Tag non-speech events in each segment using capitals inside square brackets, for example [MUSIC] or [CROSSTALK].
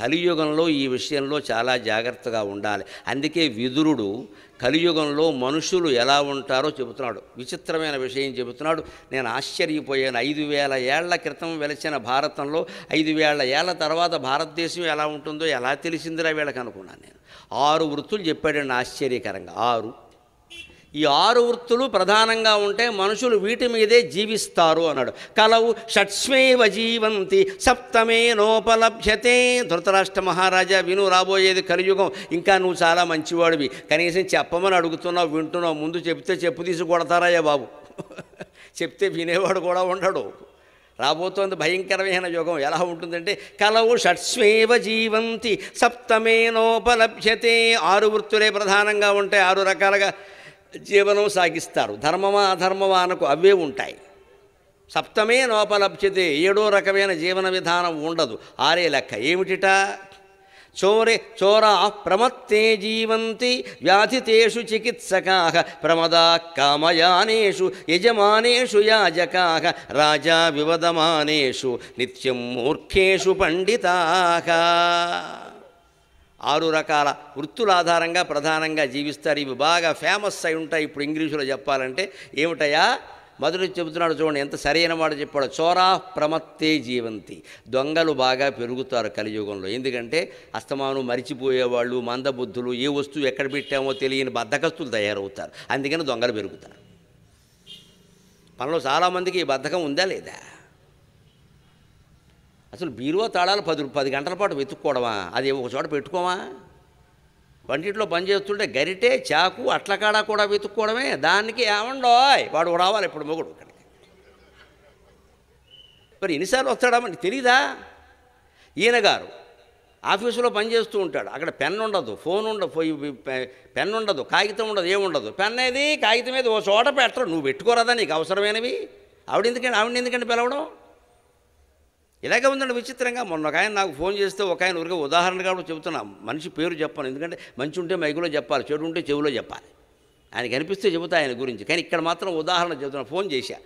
కలియుగంలో ఈ విషయంలో చాలా జాగ్రత్తగా ఉండాలి అందుకే విదురుడు కలియుగంలో మనుషులు ఎలా ఉంటారో చెబుతున్నాడు విచిత్రమైన విషయం చెబుతున్నాడు నేను ఆశ్చర్యపోయాను ఐదు వేల ఏళ్ల క్రితం వెలిచిన భారతంలో ఐదు వేల ఏళ్ల తర్వాత భారతదేశం ఎలా ఉంటుందో ఎలా తెలిసిందిరా వీళ్ళకి అనుకున్నాను నేను ఆరు వృత్తులు చెప్పాడండి ఆశ్చర్యకరంగా ఆరు ఈ ఆరు వృత్తులు ప్రధానంగా ఉంటే మనుషులు వీటి మీదే జీవిస్తారు అన్నాడు కలవు షట్స్మేవ జీవంతి సప్తమే నోపలభ్యతే ధృతరాష్ట్ర మహారాజా విను రాబోయేది కలియుగం ఇంకా నువ్వు చాలా మంచివాడివి కనీసం చెప్పమని అడుగుతున్నావు వింటున్నావు ముందు చెప్తే చెప్పు తీసి కొడతారాయా బాబు చెప్తే వినేవాడు కూడా ఉండడు రాబోతోంది భయంకరమైన యుగం ఎలా ఉంటుందంటే కలవు షట్స్వేవ జీవంతి సప్తమేనోపలభ్యతే ఆరు వృత్తులే ప్రధానంగా ఉంటాయి ఆరు రకాలుగా జీవనం సాగిస్తారు ధర్మమా అధర్మమా అనకు అవే ఉంటాయి సప్తమే నోపలభ్యతే ఏడో రకమైన జీవన విధానం ఉండదు ఆరే లెక్క ఏమిటిట చోరే చోరా ప్రమత్తే జీవంతి వ్యాధితేషు చికిత్సకా ప్రమదా కామయానేషు యజమానేషు యాజకా రాజా వివదమానేషు నిత్యం మూర్ఖేషు పండితా ఆరు రకాల వృత్తుల ఆధారంగా ప్రధానంగా జీవిస్తారు ఇవి బాగా ఫేమస్ అయి ఉంటాయి ఇప్పుడు ఇంగ్లీషులో చెప్పాలంటే ఏమిటయా మొదటి చెబుతున్నాడు చూడండి ఎంత సరైన మాట చెప్పాడు చోరా ప్రమత్తే జీవంతి దొంగలు బాగా పెరుగుతారు కలియుగంలో ఎందుకంటే అస్తమానం మరిచిపోయేవాళ్ళు మందబుద్ధులు ఏ వస్తువు ఎక్కడ పెట్టామో తెలియని బద్ధకస్తులు తయారవుతారు అందుకని దొంగలు పెరుగుతారు మనలో చాలామందికి ఈ బద్ధకం ఉందా లేదా అసలు బీరువా తాళాలు పది పది గంటల పాటు వెతుక్కోవడమా అది ఒక చోట పెట్టుకోమా వంటిట్లో పనిచేస్తుంటే గరిటే చాకు అట్లకాడ కూడా వెతుక్కోవడమే దానికి ఏమండోయ్ వాడు రావాలి ఇప్పుడు మొగుడు ఇక్కడికి మరి ఎన్నిసార్లు వస్తాడా మనకి తెలీదా ఈయన గారు ఆఫీసులో పనిచేస్తూ ఉంటాడు అక్కడ పెన్ ఉండదు ఫోన్ ఉండదు పెన్ ఉండదు కాగితం ఉండదు ఏముండదు పెన్ అనేది కాగితం ఏది ఓ చోట పెట్టరు నువ్వు పెట్టుకోరాదా నీకు అవసరమైనవి ఆవిడ ఎందుకంటే ఆవిడ ఎందుకంటే పిలవడం ఇలాగే ఉందండి విచిత్రంగా మొన్న ఒక ఆయన నాకు ఫోన్ చేస్తే ఒక ఆయన ఊరికే ఉదాహరణగా కూడా చెబుతున్నా మనిషి పేరు చెప్పాను ఎందుకంటే మంచి ఉంటే మైకులో చెప్పాలి చెడు ఉంటే చెవిలో చెప్పాలి ఆయనకి అనిపిస్తే చెబుతా ఆయన గురించి కానీ ఇక్కడ మాత్రం ఉదాహరణ చెబుతున్నాను ఫోన్ చేశా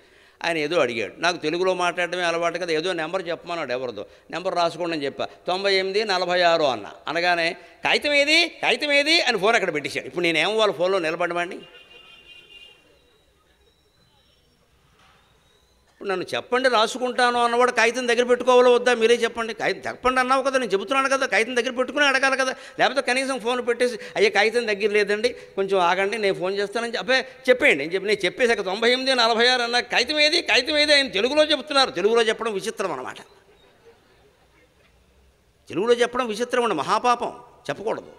ఆయన ఏదో అడిగాడు నాకు తెలుగులో మాట్లాడటమే అలవాటు కదా ఏదో నెంబర్ చెప్పమన్నాడు ఎవరిదో నెంబర్ రాసుకోండి అని చెప్పా తొంభై ఎనిమిది నలభై ఆరు అన్న అనగానే కాగితం ఏది కాగితం ఏది అని ఫోన్ అక్కడ పెట్టేశాడు ఇప్పుడు నేనేమో వాళ్ళ ఫోన్లో నిలబడమండి ఇప్పుడు నన్ను చెప్పండి రాసుకుంటాను అన్నవాడు కాగితం దగ్గర పెట్టుకోవాలో వద్దా మీరే చెప్పండి కాగితం చెప్పండి అన్నావు కదా నేను చెబుతున్నాను కదా కాగితం దగ్గర పెట్టుకుని అడగాలి కదా లేకపోతే కనీసం ఫోన్ పెట్టేసి అయ్యే కాగితం దగ్గర లేదండి కొంచెం ఆగండి నేను ఫోన్ చేస్తానని చెప్పే చెప్పేయండి నేను చెప్పి నేను చెప్పేసాక తొంభై ఎనిమిది నలభై ఆరు అన్న కాగితం ఏది కాగితం ఏది ఆయన తెలుగులో చెప్తున్నారు తెలుగులో చెప్పడం విచిత్రం అన్నమాట తెలుగులో చెప్పడం విచిత్రం అండి మహాపాపం చెప్పకూడదు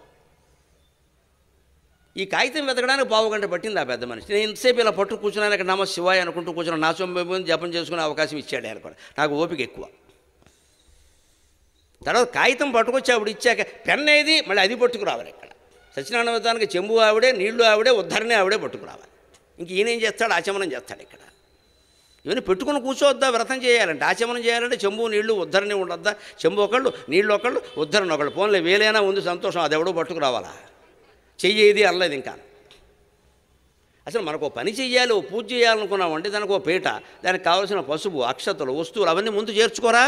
ఈ కాగితం వెతకడానికి పావు గంట పట్టింది ఆ పెద్ద మనిషి నేను ఇంతసేపు ఇలా పట్టు కూర్చున్నాను అక్కడ నమ శివాయ అనుకుంటూ కూర్చున్నా నా సొంతం జపం చేసుకునే అవకాశం ఇచ్చాడు ఆయన కూడా నాకు ఓపిక ఎక్కువ తర్వాత కాగితం పట్టుకొచ్చి ఆవిడ ఇచ్చాక పెన్ మళ్ళీ అది పట్టుకురావాలి ఇక్కడ సత్యనారాయణ వ్రతానికి చెంబు ఆవిడే నీళ్లు ఆవిడే ఉద్ధరణే ఆవిడే పట్టుకురావాలి ఇంక ఈయనేం చేస్తాడు ఆచమనం చేస్తాడు ఇక్కడ ఇవన్నీ పెట్టుకుని కూర్చోవద్దా వ్రతం చేయాలంటే ఆచమనం చేయాలంటే చెంబు నీళ్లు ఉద్దరణే ఉండొద్దా చెంబు ఒకళ్ళు నీళ్ళు ఒకళ్ళు ఉద్ధరణ ఒకళ్ళు పోన్లే వేలైనా ఉంది సంతోషం అది ఎవడో పట్టుకురావాలా చెయ్యేది అనలేదు ఇంకా అసలు మనకు పని చేయాలి ఓ పూజ చేయాలనుకున్నామంటే దానికి ఓ పీట దానికి కావాల్సిన పసుపు అక్షతలు వస్తువులు అవన్నీ ముందు చేర్చుకోరా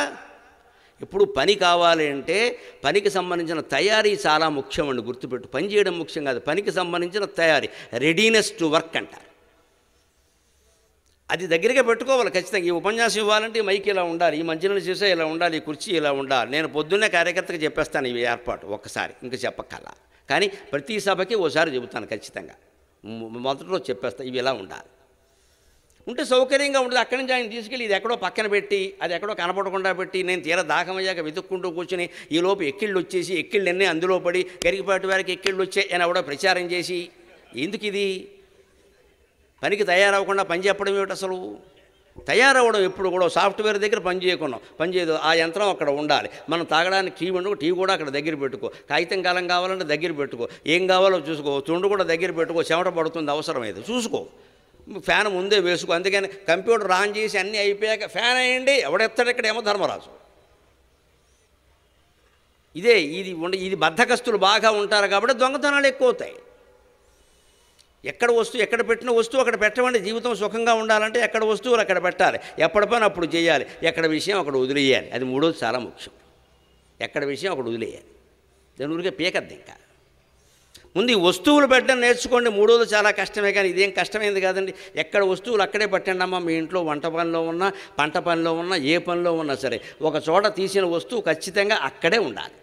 ఇప్పుడు పని కావాలి అంటే పనికి సంబంధించిన తయారీ చాలా ముఖ్యం అండి గుర్తుపెట్టు పని చేయడం ముఖ్యం కాదు పనికి సంబంధించిన తయారీ రెడీనెస్ టు వర్క్ అంటారు అది దగ్గరగా పెట్టుకోవాలి ఖచ్చితంగా ఈ ఉపన్యాసం ఇవ్వాలంటే మైక్ ఇలా ఉండాలి ఈ మంచినీళ్ళు చేసే ఇలా ఉండాలి ఈ కుర్చీ ఇలా ఉండాలి నేను పొద్దున్నే కార్యకర్తకు చెప్పేస్తాను ఇవి ఏర్పాటు ఒకసారి ఇంకా చెప్పక్కల కానీ ప్రతి సభకి ఓసారి చెబుతాను ఖచ్చితంగా మొదట్లో చెప్పేస్తాను ఇవి ఇలా ఉండాలి ఉంటే సౌకర్యంగా ఉండదు అక్కడి నుంచి ఆయన తీసుకెళ్ళి ఇది ఎక్కడో పక్కన పెట్టి అది ఎక్కడో కనపడకుండా పెట్టి నేను తీర దాహమయ్యాక వెతుక్కుంటూ కూర్చుని ఈలోపు ఎక్కిళ్ళు వచ్చేసి ఎక్కిళ్ళన్నీ అందులో పడి గరికిపాటి వారికి ఎక్కిళ్ళు వచ్చాయి అని కూడా ప్రచారం చేసి ఎందుకు ఇది పనికి తయారవకుండా పని చెప్పడం ఏమిటి అసలు తయారవ్వడం ఎప్పుడు కూడా సాఫ్ట్వేర్ దగ్గర పని చేయకుండా పని చేయదు ఆ యంత్రం అక్కడ ఉండాలి మనం తాగడానికి టీ వండుకో టీ కూడా అక్కడ దగ్గర పెట్టుకో కాగితం కాలం కావాలంటే దగ్గర పెట్టుకో ఏం కావాలో చూసుకో తుండు కూడా దగ్గర పెట్టుకో చెమట పడుతుంది అవసరమైతే చూసుకో ఫ్యాన్ ముందే వేసుకో అందుకని కంప్యూటర్ ఆన్ చేసి అన్నీ అయిపోయాక ఫ్యాన్ అయ్యండి ఎవడెత్తాడు ఇక్కడ ఏమో ధర్మరాజు ఇదే ఇది ఉండ ఇది బద్ధకస్తులు బాగా ఉంటారు కాబట్టి దొంగతనాలు ఎక్కువ అవుతాయి ఎక్కడ వస్తువు ఎక్కడ పెట్టిన వస్తువు అక్కడ పెట్టమండి జీవితం సుఖంగా ఉండాలంటే ఎక్కడ వస్తువులు అక్కడ పెట్టాలి ఎప్పటి అప్పుడు చేయాలి ఎక్కడ విషయం అక్కడ వదిలేయాలి అది మూడోది చాలా ముఖ్యం ఎక్కడ విషయం అక్కడ వదిలేయాలి దాని ఊరికే పీకద్ది ఇంకా ముందు ఈ వస్తువులు పెట్టడం నేర్చుకోండి మూడోది చాలా కష్టమే కానీ ఇదేం కష్టమైంది కాదండి ఎక్కడ వస్తువులు అక్కడే పెట్టండి అమ్మా మీ ఇంట్లో వంట పనిలో ఉన్నా పంట పనిలో ఉన్నా ఏ పనిలో ఉన్నా సరే ఒక చోట తీసిన వస్తువు ఖచ్చితంగా అక్కడే ఉండాలి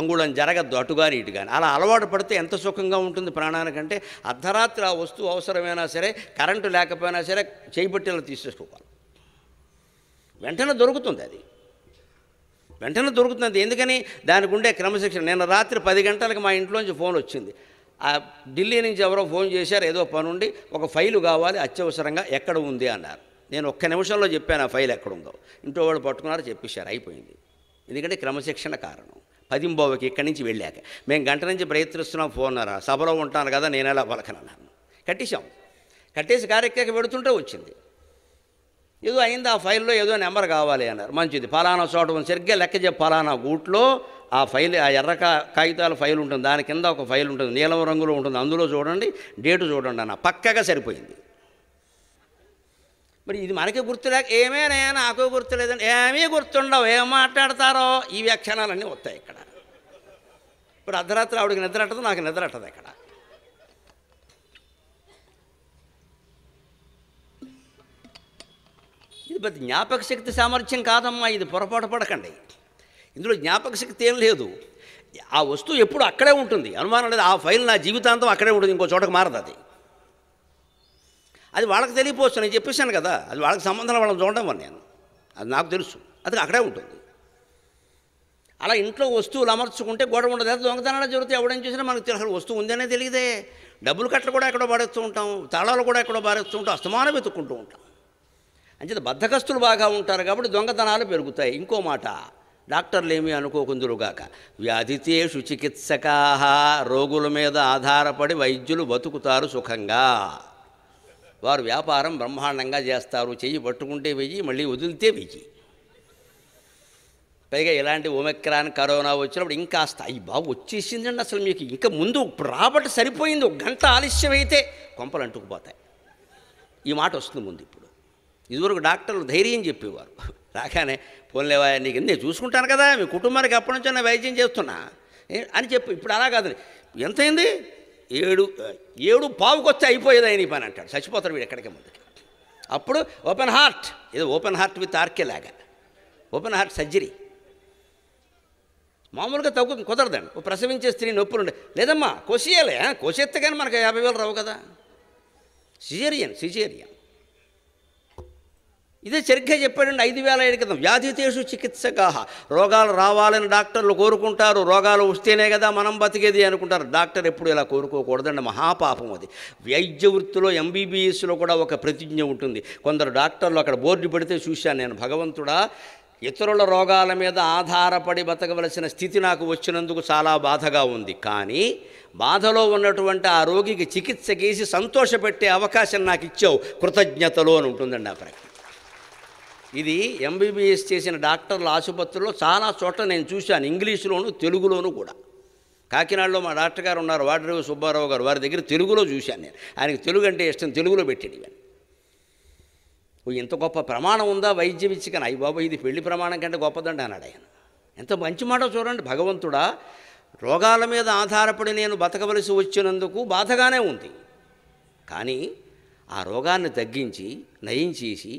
అంగుళం జరగద్దు అటుగాని ఇటు కానీ అలా అలవాటు పడితే ఎంత సుఖంగా ఉంటుంది ప్రాణానికంటే అర్ధరాత్రి ఆ వస్తువు అవసరమైనా సరే కరెంటు లేకపోయినా సరే చేయిబట్టేలా తీసేసుకోవాలి వెంటనే దొరుకుతుంది అది వెంటనే దొరుకుతుంది ఎందుకని దానికి ఉండే క్రమశిక్షణ నేను రాత్రి పది గంటలకు మా ఇంట్లోంచి ఫోన్ వచ్చింది ఆ ఢిల్లీ నుంచి ఎవరో ఫోన్ చేశారు ఏదో పనుండి ఒక ఫైలు కావాలి అత్యవసరంగా ఎక్కడ ఉంది అన్నారు నేను ఒక్క నిమిషంలో చెప్పాను ఆ ఫైల్ ఎక్కడుందో ఇంట్లో వాళ్ళు పట్టుకున్నారు చెప్పేశారు అయిపోయింది ఎందుకంటే క్రమశిక్షణ కారణం పదింబావుకి ఇక్కడి నుంచి వెళ్ళాక మేము గంట నుంచి ప్రయత్నిస్తున్నాం ఫోన్నరా సభలో ఉంటాను కదా నేను ఎలా పలకనన్నాను కట్టేశాం కట్టేసి కార్యక్రమం పెడుతుంటే వచ్చింది ఏదో అయింది ఆ ఫైల్లో ఏదో నెంబర్ కావాలి అన్నారు మంచిది ఫలానా చోట సరిగ్గా లెక్క చెప్పి ఫలానా గూట్లో ఆ ఫైల్ ఆ ఎర్ర కాగితాల ఫైల్ ఉంటుంది దాని కింద ఒక ఫైల్ ఉంటుంది నీలం రంగులో ఉంటుంది అందులో చూడండి డేటు చూడండి అన్న పక్కగా సరిపోయింది మరి ఇది మనకి గుర్తులేక ఏమేనయ్యా నాకు గుర్తులేదండి ఏమీ గుర్తుండవు ఏం మాట్లాడతారో ఈ వ్యాఖ్యానాలన్నీ వస్తాయి ఇక్కడ ఇప్పుడు అర్ధరాత్రి ఆవిడకి నిద్ర అట్టదు నాకు నిద్ర అట్టదు ఇక్కడ ఇది పెద్ద జ్ఞాపక శక్తి సామర్థ్యం కాదమ్మా ఇది పొరపాటు పడకండి ఇందులో జ్ఞాపక శక్తి ఏం లేదు ఆ వస్తువు ఎప్పుడు అక్కడే ఉంటుంది అనుమానం లేదు ఆ ఫైల్ నా జీవితాంతం అక్కడే ఉంటుంది ఇంకో చోటకు మారదు అది అది వాళ్ళకి తెలియపోవచ్చు నేను చెప్పేశాను కదా అది వాళ్ళకి సంబంధం వాళ్ళని చూడడం వల్ల నేను అది నాకు తెలుసు అది అక్కడే ఉంటుంది అలా ఇంట్లో వస్తువులు అమర్చుకుంటే గోడ ఉండదు అది దొంగతనాలు జరుగుతాయి ఎవడం చూసినా మనకు తెలుసు వస్తువు ఉందనే తెలియదే డబ్బులు కట్టలు కూడా ఎక్కడో పారేస్తూ ఉంటాం తాళాలు కూడా ఎక్కడో పారేస్తూ ఉంటాం అస్తమానం వెతుక్కుంటూ ఉంటాం అంచేత బద్ధకస్తులు బాగా ఉంటారు కాబట్టి దొంగతనాలు పెరుగుతాయి ఇంకో మాట డాక్టర్లు ఏమీ అనుకోకుందురుగాక వ్యాధితేషు చికిత్సకా రోగుల మీద ఆధారపడి వైద్యులు బతుకుతారు సుఖంగా వారు వ్యాపారం బ్రహ్మాండంగా చేస్తారు చెయ్యి పట్టుకుంటే వెయ్యి మళ్ళీ వదిలితే వెయ్యి పైగా ఇలాంటి ఓమెక్రాన్ కరోనా వచ్చినప్పుడు ఇంకా స్థాయి బాబు వచ్చేసిందండి అసలు మీకు ఇంకా ముందు రాబట్టి సరిపోయింది ఒక గంట ఆలస్యమైతే కొంపలు అంటుకుపోతాయి ఈ మాట వస్తుంది ముందు ఇప్పుడు ఇదివరకు డాక్టర్లు ధైర్యం చెప్పేవారు రాగానే పోన్లేవా నీకు నేను చూసుకుంటాను కదా మీ కుటుంబానికి ఎప్పటి నుంచో నేను వైద్యం చేస్తున్నా అని చెప్పి ఇప్పుడు అలా కాదు ఎంత అయింది ఏడు ఏడు పావుకొచ్చి అయిపోయేది ఆయన పని అంటాడు చచ్చిపోతాడు వీడు ఎక్కడికి ముందుకి అప్పుడు ఓపెన్ హార్ట్ ఏదో ఓపెన్ హార్ట్ విత్ ఆర్కేలాగా ఓపెన్ హార్ట్ సర్జరీ మామూలుగా తగ్గు కుదరదండి ఓ ప్రసవించే స్త్రీ నొప్పులు ఉండే లేదమ్మా కోసేయాలి కోసేస్తే కానీ మనకు యాభై వేలు రావు కదా సిజేరియన్ సిజేరియన్ ఇదే సరిగ్గా చెప్పాడండి ఐదు వేల ఏడు క్రితం వ్యాధితేషు చికిత్సకాహ రోగాలు రావాలని డాక్టర్లు కోరుకుంటారు రోగాలు వస్తేనే కదా మనం బతికేది అనుకుంటారు డాక్టర్ ఎప్పుడు ఇలా కోరుకోకూడదండి మహాపాపం అది వైద్య వృత్తిలో ఎంబీబీఎస్లో కూడా ఒక ప్రతిజ్ఞ ఉంటుంది కొందరు డాక్టర్లు అక్కడ బోర్డు పెడితే చూశాను నేను భగవంతుడా ఇతరుల రోగాల మీద ఆధారపడి బతకవలసిన స్థితి నాకు వచ్చినందుకు చాలా బాధగా ఉంది కానీ బాధలో ఉన్నటువంటి ఆ రోగికి చికిత్స గీసి సంతోషపెట్టే అవకాశం నాకు ఇచ్చావు కృతజ్ఞతలో అని ఉంటుందండి ఆ ప్రకటన ఇది ఎంబీబీఎస్ చేసిన డాక్టర్ల ఆసుపత్రిలో చాలా చోట్ల నేను చూశాను ఇంగ్లీష్లోను తెలుగులోను కూడా కాకినాడలో మా డాక్టర్ గారు ఉన్నారు వాడరేవు సుబ్బారావు గారు వారి దగ్గర తెలుగులో చూశాను నేను ఆయనకి తెలుగు అంటే ఇష్టం తెలుగులో పెట్టాడు ఇవన్నీ ఇంత గొప్ప ప్రమాణం ఉందా వైద్య కానీ అయ్యి బాబు ఇది పెళ్లి ప్రమాణం కంటే గొప్పదండి అన్నాడు ఆయన ఎంత మంచి మాట చూడండి భగవంతుడా రోగాల మీద ఆధారపడి నేను బతకవలసి వచ్చినందుకు బాధగానే ఉంది కానీ ఆ రోగాన్ని తగ్గించి నయం చేసి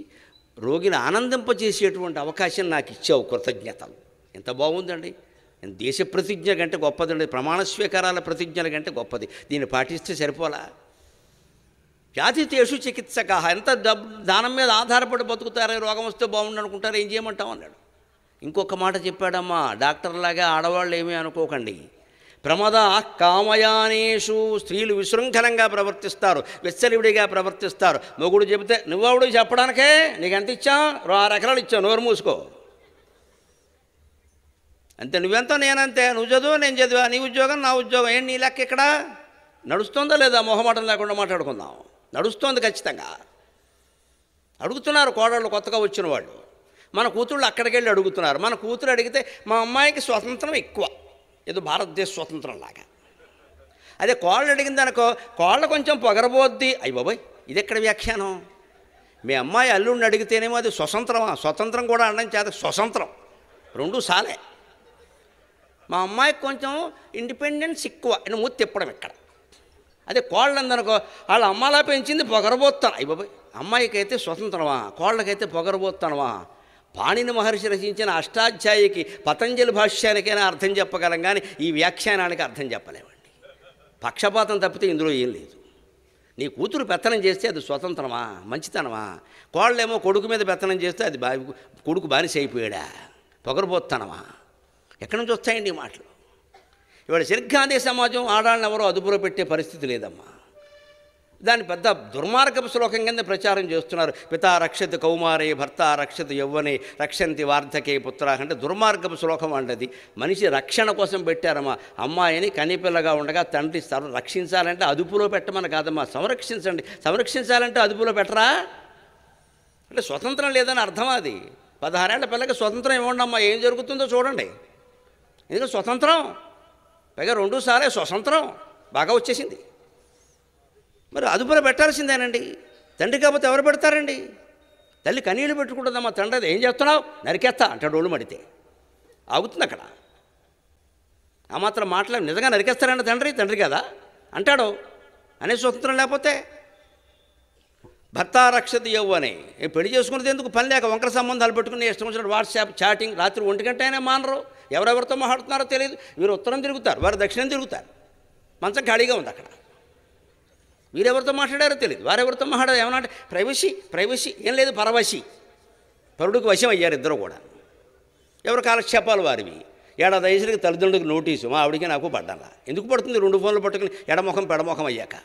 రోగిని ఆనందింపచేసేటువంటి అవకాశం నాకు ఇచ్చావు కృతజ్ఞతలు ఎంత బాగుందండి దేశ ప్రతిజ్ఞ కంటే గొప్పదండి ప్రమాణ స్వీకారాల ప్రతిజ్ఞల కంటే గొప్పది దీన్ని పాటిస్తే సరిపోలా చికిత్స కాహ ఎంత డబ్బు దానం మీద ఆధారపడి బతుకుతారే రోగం వస్తే బాగుండు అనుకుంటారు ఏం చేయమంటాం అన్నాడు ఇంకొక మాట చెప్పాడమ్మా డాక్టర్లాగా ఆడవాళ్ళు ఏమీ అనుకోకండి ప్రమద కామయానేషు స్త్రీలు విశృంఖలంగా ప్రవర్తిస్తారు విచ్చలివిడిగా ప్రవర్తిస్తారు మొగుడు చెబితే నువ్వవుడు చెప్పడానికే నీకు ఎంత ఇచ్చా ఆరు ఎకరాలు ఇచ్చావు నోరు మూసుకో అంతే నువ్వెంత నేనంతే నువ్వు చదువు నేను చదివా నీ ఉద్యోగం నా ఉద్యోగం ఏంటి నీ లెక్క ఇక్కడ నడుస్తుందా లేదా మొహమాటం లేకుండా మాట్లాడుకుందాం నడుస్తోంది ఖచ్చితంగా అడుగుతున్నారు కోడళ్ళు కొత్తగా వచ్చిన వాళ్ళు మన కూతుళ్ళు అక్కడికి వెళ్ళి అడుగుతున్నారు మన కూతురు అడిగితే మా అమ్మాయికి స్వతంత్రం ఎక్కువ ఏదో భారతదేశ స్వతంత్రం లాగా అదే కోళ్ళు అడిగిందనుకో కోళ్ళ కొంచెం పొగరబోద్ది అయ్యి బాబాయ్ ఇది ఎక్కడ వ్యాఖ్యానం మీ అమ్మాయి అల్లుడిని అడిగితేనేమో అది స్వతంత్రమా స్వతంత్రం కూడా అనడం చేత స్వతంత్రం రెండు సాలే మా అమ్మాయికి కొంచెం ఇండిపెండెన్స్ ఎక్కువ అని మూతి తిప్పడం ఇక్కడ అదే కోళ్ళందనుకో వాళ్ళ అమ్మలా పెంచింది పొగరబోత్తాను అయ్యి బాబాయ్ అమ్మాయికైతే స్వతంత్రమా కోళ్ళకైతే పొగరబోత్తానవా పాణిని మహర్షి రచించిన అష్టాధ్యాయికి పతంజలి భాష్యానికైనా అర్థం చెప్పగలం కానీ ఈ వ్యాఖ్యానానికి అర్థం చెప్పలేవండి పక్షపాతం తప్పితే ఇందులో ఏం లేదు నీ కూతురు పెత్తనం చేస్తే అది స్వతంత్రమా మంచితనమా కోళ్ళేమో కొడుకు మీద పెత్తనం చేస్తే అది బా కొడుకు బానిస అయిపోయాడా పొగరబోత్తనమా ఎక్కడి నుంచి వస్తాయండి ఈ మాటలు ఇవాళ సరిగ్గా అదే సమాజం ఆడాళ్ళని ఎవరో అదుపులో పెట్టే పరిస్థితి లేదమ్మా దాని పెద్ద దుర్మార్గపు శ్లోకం కింద ప్రచారం చేస్తున్నారు పితా రక్షతి కౌమారే భర్త రక్షతి యవ్వనే రక్షంతి వార్ధకే పుత్ర అంటే దుర్మార్గపు శ్లోకం అంటది మనిషి రక్షణ కోసం పెట్టారమ్మా అమ్మాయిని కనిపిల్లగా ఉండగా తండ్రి రక్షించాలంటే అదుపులో పెట్టమని కాదమ్మా సంరక్షించండి సంరక్షించాలంటే అదుపులో పెట్టరా అంటే స్వతంత్రం లేదని అర్థం అది పదహారేళ్ల పిల్లకి స్వతంత్రం ఇవ్వండి అమ్మా ఏం జరుగుతుందో చూడండి ఎందుకంటే స్వతంత్రం పైగా రెండుసారే స్వతంత్రం బాగా వచ్చేసింది మరి అదుపులో పెట్టాల్సిందేనండి తండ్రి కాకపోతే ఎవరు పెడతారండి తల్లి కనీళ్ళు పెట్టుకుంటుందమ్మా తండ్రి ఏం చేస్తున్నావు నరికేస్తా అంటాడు ఒళ్ళు మడితే ఆగుతుంది అక్కడ ఆ మాత్రం మాట్లాడి నిజంగా నరికేస్తారండి తండ్రి తండ్రి కదా అంటాడు అనే స్వతంత్రం లేకపోతే భర్త రక్షత అని పెళ్లి చేసుకునేది ఎందుకు పని లేక వంకర సంబంధాలు పెట్టుకుని ఇష్టం వచ్చిన వాట్సాప్ చాటింగ్ రాత్రి ఒంటి గంట అయినా మానరు ఎవరెవరితో మాట్లాడుతున్నారో తెలియదు వీరు ఉత్తరం తిరుగుతారు వారు దక్షిణం తిరుగుతారు మంచం ఖాళీగా ఉంది అక్కడ వీరెవరితో మాట్లాడారో తెలియదు వారెవరితో మాట్లాడారు ఏమన్నా ప్రైవసీ ప్రైవసీ ఏం లేదు పరవశి పరుడుకు వశం అయ్యారు ఇద్దరు కూడా ఎవరు కాలక్షేపాలు వారివి ఏడాది వయసులకి తల్లిదండ్రులకు నోటీసు మా ఆవిడికి నాకు పడ్డాలా ఎందుకు పడుతుంది రెండు ఫోన్లు పట్టుకుని ఎడముఖం పెడముఖం అయ్యాక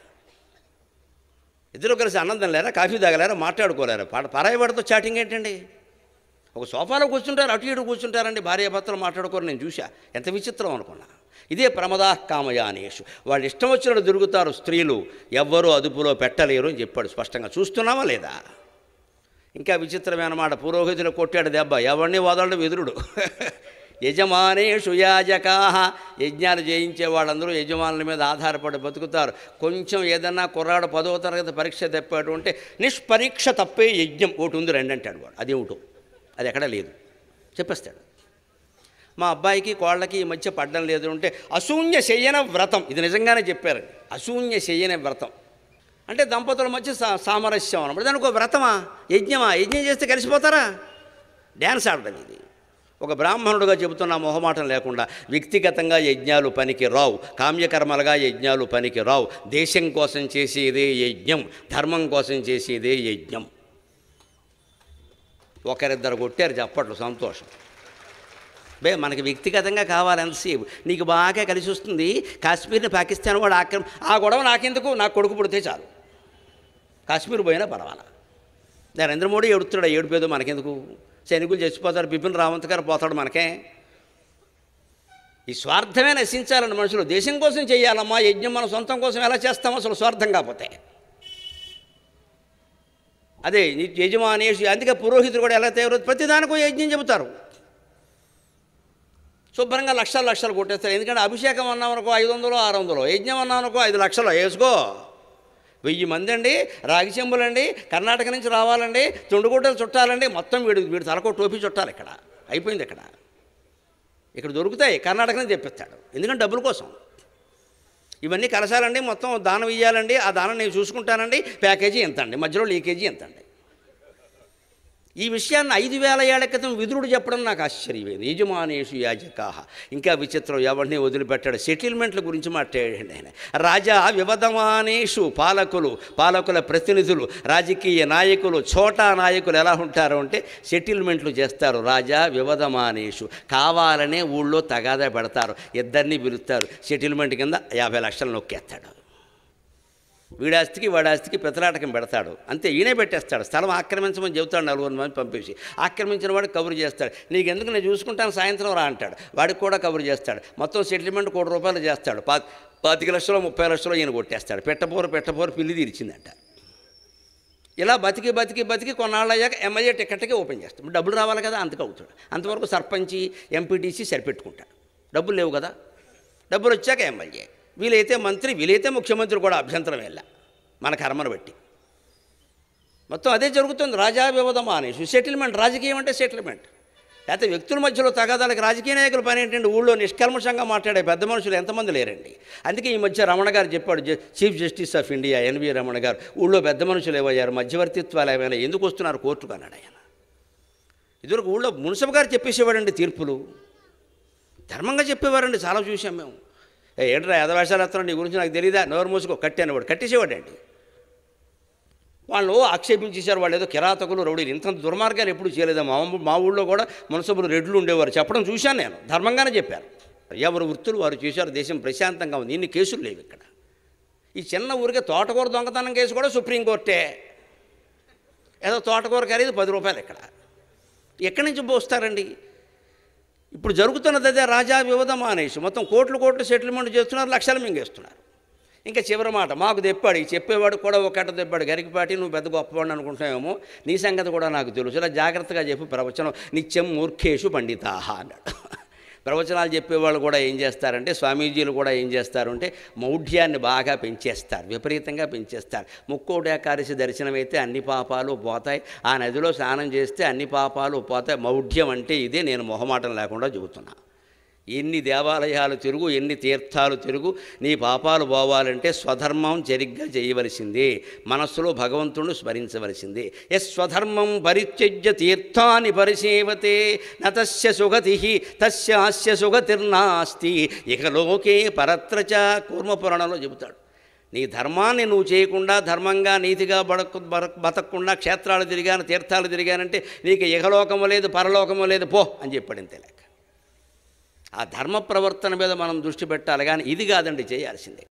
ఇద్దరు కలిసి ఆనందం లేరా కాఫీ తాగలేరా మాట్లాడుకోలేరా పాట పరాయవాడితో చాటింగ్ ఏంటండి ఒక సోఫాలో కూర్చుంటారు అటు ఇటు కూర్చుంటారండి భార్యాభర్తలు మాట్లాడుకోరు నేను చూసా ఎంత విచిత్రం అనుకున్నా ఇదే ప్రమదా కామయానేషు వాళ్ళు ఇష్టం వచ్చినట్టు దొరుకుతారు స్త్రీలు ఎవ్వరూ అదుపులో పెట్టలేరు అని చెప్పాడు స్పష్టంగా చూస్తున్నావా లేదా ఇంకా విచిత్రమైన మాట పురోహితులు కొట్టాడు దెబ్బ ఎవరిని వదలడు ఎదురుడు [LAUGHS] యజమానేషు యాజకాహ యజ్ఞాలు చేయించే వాళ్ళందరూ యజమానుల మీద ఆధారపడి బతుకుతారు కొంచెం ఏదన్నా కుర్రాడు పదో తరగతి పరీక్ష తప్పాడు అంటే నిష్పరీక్ష తప్పే యజ్ఞం ఒకటి ఉంది రెండంటాడు వాడు అదేమిటో అది ఎక్కడా లేదు చెప్పేస్తాడు మా అబ్బాయికి కోళ్ళకి ఈ మధ్య పడ్డం లేదు అంటే అశూన్య శయన వ్రతం ఇది నిజంగానే చెప్పారు అశూన్య శయన వ్రతం అంటే దంపతుల మధ్య సామరస్యం అనమాట దానికి ఒక వ్రతమా యజ్ఞమా యజ్ఞం చేస్తే కలిసిపోతారా డ్యాన్స్ ఆడడం ఇది ఒక బ్రాహ్మణుడుగా చెబుతున్న మొహమాటం లేకుండా వ్యక్తిగతంగా యజ్ఞాలు పనికి రావు కామ్యకర్మలుగా యజ్ఞాలు పనికి రావు దేశం కోసం చేసేదే యజ్ఞం ధర్మం కోసం చేసేదే యజ్ఞం ఒకరిద్దరు కొట్టారు చప్పట్లు సంతోషం బే మనకి వ్యక్తిగతంగా కావాలి ఎంతసేపు నీకు బాగా కలిసి వస్తుంది కాశ్మీర్ని పాకిస్తాన్ వాడు ఆక్రమ ఆ గొడవ నాకెందుకు నా కొడుకు పుడితే చాలు కాశ్మీర్ పోయినా పర్వాలా నరేంద్ర మోడీ ఏడుతున్నాడు ఏడుపేదో మనకెందుకు సైనికులు చచ్చిపోతారు బిపిన్ రావంత్ గారు పోతాడు మనకే ఈ స్వార్థమే నశించాలని మనుషులు దేశం కోసం చేయాలమ్మా యజ్ఞం మన సొంతం కోసం ఎలా చేస్తామో అసలు స్వార్థం కాకపోతే అదే యజమానేషు అందుకే పురోహితులు కూడా ఎలా తయారు ప్రతిదానికో యజ్ఞం చెబుతారు శుభ్రంగా లక్షలు లక్షలు కొట్టేస్తారు ఎందుకంటే అభిషేకం అన్నామనుకో ఐదు వందలు ఆరు వందలు యజ్ఞం అన్నామనుకో ఐదు లక్షలు వేసుకో వెయ్యి మంది అండి రాగి కర్ణాటక నుంచి రావాలండి తుండుగుడ్డలు చుట్టాలండి మొత్తం వీడు వీడు తలకో టోపీ చుట్టాలి ఇక్కడ అయిపోయింది ఇక్కడ ఇక్కడ దొరుకుతాయి కర్ణాటక నుంచి తెప్పిస్తాడు ఎందుకంటే డబ్బుల కోసం ఇవన్నీ కలసాలండి మొత్తం దానం ఇవ్వాలండి ఆ దానం నేను చూసుకుంటానండి ప్యాకేజీ ఎంత అండి మధ్యలో లీకేజీ ఎంత అండి ఈ విషయాన్ని ఐదు వేల ఏళ్ల క్రితం విదురుడు చెప్పడం నాకు ఆశ్చర్యమైంది యజమానేషు యాజకాహ ఇంకా విచిత్రం ఎవరిని వదిలిపెట్టాడు సెటిల్మెంట్ల గురించి మాట్లాడండి ఆయన రాజా వివధమానేషు పాలకులు పాలకుల ప్రతినిధులు రాజకీయ నాయకులు చోటా నాయకులు ఎలా ఉంటారు అంటే సెటిల్మెంట్లు చేస్తారు రాజా వివధమానేషు కావాలనే ఊళ్ళో తగాదా పెడతారు ఇద్దరిని పిలుస్తారు సెటిల్మెంట్ కింద యాభై లక్షలు నొక్కేస్తాడు వీడాస్తికి వాడాస్తికి పెతలాటకం పెడతాడు అంతే ఈయనే పెట్టేస్తాడు స్థలం ఆక్రమించమని చెబుతాడు నలుగురు మంది పంపేసి ఆక్రమించిన వాడు కబురు చేస్తాడు నీకు ఎందుకు నేను చూసుకుంటాను సాయంత్రం రా అంటాడు వాడికి కూడా కబురు చేస్తాడు మొత్తం సెటిల్మెంట్ కోటి రూపాయలు చేస్తాడు పా పాతిక లక్షలో ముప్పై లక్షలో ఈయన కొట్టేస్తాడు పెట్టపోరు పెట్టపోరు పిల్లి తీర్చిందంట ఇలా బతికి బతికి బతికి కొన్నాళ్ళు అయ్యాక ఎంఐఏ టికెట్కి ఓపెన్ చేస్తాం డబ్బులు రావాలి కదా అంతకు అవుతాడు అంతవరకు సర్పంచి ఎంపీటీసీ సరిపెట్టుకుంటాడు డబ్బులు లేవు కదా డబ్బులు వచ్చాక ఎమ్మెల్యే వీలైతే మంత్రి వీలైతే ముఖ్యమంత్రి కూడా అభ్యంతరం వెళ్ళ మన కర్మను బట్టి మొత్తం అదే జరుగుతుంది రాజా వివదమా అనేసి సెటిల్మెంట్ రాజకీయం అంటే సెటిల్మెంట్ లేకపోతే వ్యక్తుల మధ్యలో తగాదాలకు రాజకీయ నాయకుల పని ఏంటంటే ఊళ్ళో నిష్కల్మషంగా మాట్లాడే పెద్ద మనుషులు ఎంతమంది లేరండి అందుకే ఈ మధ్య రమణ గారు చెప్పాడు chief justice of India N V Ramana గారు ఊళ్ళో పెద్ద మనుషులు ఏమయ్యారు మధ్యవర్తిత్వాలు ఏమైనా ఎందుకు వస్తున్నారు కోర్టుకు అన్నాడు ఆయన ఇదివరకు ఊళ్ళో మున్సిపల్ గారు చెప్పేసేవాడండి తీర్పులు ధర్మంగా చెప్పేవారండి చాలా చూసాం మేము ఏంట్రా యథవేషాలు నీ గురించి నాకు తెలియదా నోరు మూసుకో కట్టి అనేవాడు కట్టేసేవాడండి వాళ్ళు ఆక్షేపించేశారు వాళ్ళు ఏదో కిరాతకులు రౌడీలు ఇంత దుర్మార్గాలు ఎప్పుడు చేయలేదు మా మా ఊళ్ళో కూడా మున్సబులు రెడ్లు ఉండేవారు చెప్పడం చూశాను నేను ధర్మంగానే చెప్పారు ఎవరు వృత్తులు వారు చేశారు దేశం ప్రశాంతంగా ఉంది ఇన్ని కేసులు లేవు ఇక్కడ ఈ చిన్న ఊరికే తోటకూర దొంగతనం కేసు కూడా సుప్రీంకోర్టే ఏదో తోటకూర ఖరీదు పది రూపాయలు ఇక్కడ ఎక్కడి నుంచి పోస్తారండి ఇప్పుడు జరుగుతున్నది అదే రాజా వివధ మానేసి మొత్తం కోట్లు కోట్లు సెటిల్మెంట్ చేస్తున్నారు లక్షలు మింగేస్తున్నారు ఇంకా చివరి మాట మాకు తెప్పాడు చెప్పేవాడు కూడా ఒకట తెప్పాడు గరికపాటి నువ్వు పెద్ద గొప్పవాడిని అనుకుంటున్నావేమో నీ సంగతి కూడా నాకు తెలుసు ఇలా జాగ్రత్తగా చెప్పి ప్రవచనం నిత్యం మూర్ఖేషు పండితాహ అన్నాడు ప్రవచనాలు చెప్పేవాళ్ళు కూడా ఏం చేస్తారంటే స్వామీజీలు కూడా ఏం చేస్తారు అంటే మౌఢ్యాన్ని బాగా పెంచేస్తారు విపరీతంగా పెంచేస్తారు ముక్కోటాకారసి దర్శనమైతే అన్ని పాపాలు పోతాయి ఆ నదిలో స్నానం చేస్తే అన్ని పాపాలు పోతాయి మౌఢ్యం అంటే ఇదే నేను మొహమాటం లేకుండా చెబుతున్నాను ఎన్ని దేవాలయాలు తిరుగు ఎన్ని తీర్థాలు తిరుగు నీ పాపాలు పోవాలంటే స్వధర్మం సరిగ్గా చేయవలసింది మనస్సులో భగవంతుడు స్మరించవలసింది స్వధర్మం పరిత్యజ్య తీర్థాన్ని పరిశీవతే నతస్య సుగతి తస్యాస్య సుగతిర్నాస్తి ఇక లోకే పరత్రచ కూర్మపురాణంలో చెబుతాడు నీ ధర్మాన్ని నువ్వు చేయకుండా ధర్మంగా నీతిగా బడకు బతకకుండా క్షేత్రాలు తిరిగాను తీర్థాలు తిరిగానంటే నీకు ఇహలోకము లేదు పరలోకము లేదు పో అని చెప్పాడు ఇంతలే ఆ ధర్మ ప్రవర్తన మీద మనం దృష్టి పెట్టాలి కానీ ఇది కాదండి చేయాల్సిందే